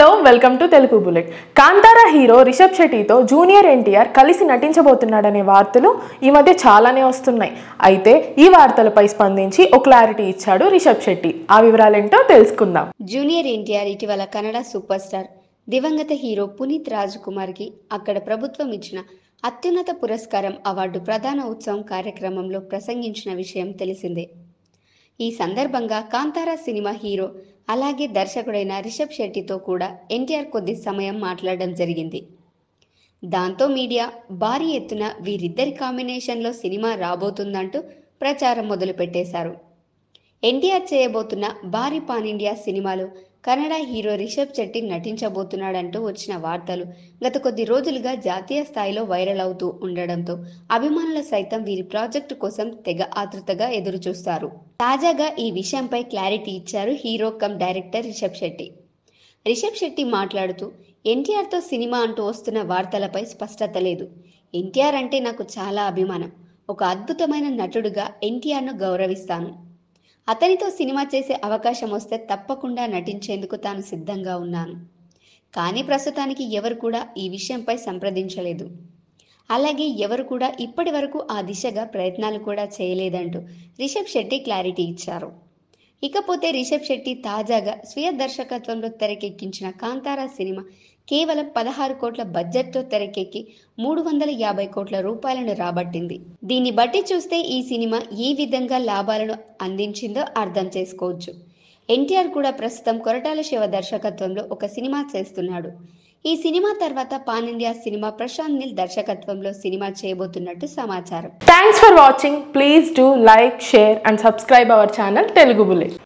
hello welcome to Telugu bullet Kantara hero Rishab శెట్టితో junior NTR కలిసి నటించబోతున్నాడనే వార్తలు ఈ మధ్య చాలానే వస్తున్నాయి అయితే ఈ వార్తలపై స్పందించి ఓ క్లారిటీ ఇచ్చాడు రిషబ్ శెట్టి ఆ వివరాలేంటో తెలుసుకుందాం జూనియర్ ఎన్టీఆర్ ఇటీవల కన్నడ సూపర్ స్టార్ దివంగత హీరో పునీత్ రాజ్కుమార్కి అక్కడ ప్రభుత్వం ఇచ్చిన అత్యున్నత పురస్కారం అవార్డు ప్రధాన ఉత్సవం కార్యక్రమంలో ప్రసంగించిన విషయం తెలిసిందే ఈ సందర్భంగా కాంతారా సినిమా హీరో అలాగే దర్శకుడైన రిషబ్ శెట్టితో కూడా ఎన్టీఆర్ కొద్ది సమయం మాట్లాడడం జరిగింది దాంతో మీడియా భారీ ఎత్తున వీరిద్దరి కాంబినేషన్లో సినిమా రాబోతుందంటూ ప్రచారం మొదలుపెట్టేశారు ఎన్టీఆర్ చేయబోతున్న భారీ పాన్ ఇండియా సినిమాలో కన్నడ హీరో రిషబ్ శెట్టి నటించబోతున్నాడంటూ వచ్చిన వార్తలు గత కొద్ది రోజులుగా జాతీయ స్థాయిలో వైరల్ అవుతూ ఉండడంతో అభిమానులు సైతం వీరి ప్రాజెక్టు కోసం తెగ ఆతృతగా ఎదురుచూస్తారు తాజాగా ఈ విషయంపై క్లారిటీ ఇచ్చారు hero cum director Rishab Shetty Rishab Shetty మాట్లాడుతూ ఎన్టీఆర్తో సినిమా అంటూ వస్తున్న వార్తలపై స్పష్టత లేదు ఎన్టీఆర్ అంటే నాకు చాలా అభిమానం ఒక అద్భుతమైన నటుడుగా ఎన్టీఆర్ను గౌరవిస్తాను అతనితో సినిమా చేసే అవకాశం వస్తే తప్పకుండా నటించేందుకు తాను సిద్ధంగా ఉన్నాను కానీ ప్రస్తుతానికి ఎవరు కూడా ఈ విషయంపై సంప్రదించలేదు అలాగే ఎవరు కూడా ఇప్పటి వరకు ఆ దిశగా ప్రయత్నాలు కూడా చేయలేదంటూ రిషబ్ శెట్టి క్లారిటీ ఇచ్చారు ఇకపోతే రిషబ్ శెట్టి తాజాగా స్వీయ దర్శకత్వంలో తెరకెక్కించిన కాంతారా సినిమా కేవలం పదహారు కోట్ల బడ్జెట్తో తెరకెక్కి మూడు వందల యాభై కోట్ల రూపాయలను రాబట్టింది దీన్ని బట్టి చూస్తే ఈ సినిమా ఈ విధంగా లాభాలను అందించిందో అర్థం చేసుకోవచ్చు ఎన్టీఆర్ కూడా ప్రస్తుతం కొరటాల శివ దర్శకత్వంలో ఒక సినిమా చేస్తున్నాడు ఈ సినిమా తర్వాత పాన్ ఇండియా సినిమా ప్రశాంత్ నిల్ దర్శకత్వంలో సినిమా చేయబోతున్నట్టు సమాచారం thanks for watching please do like share and subscribe our channel Telugu bullet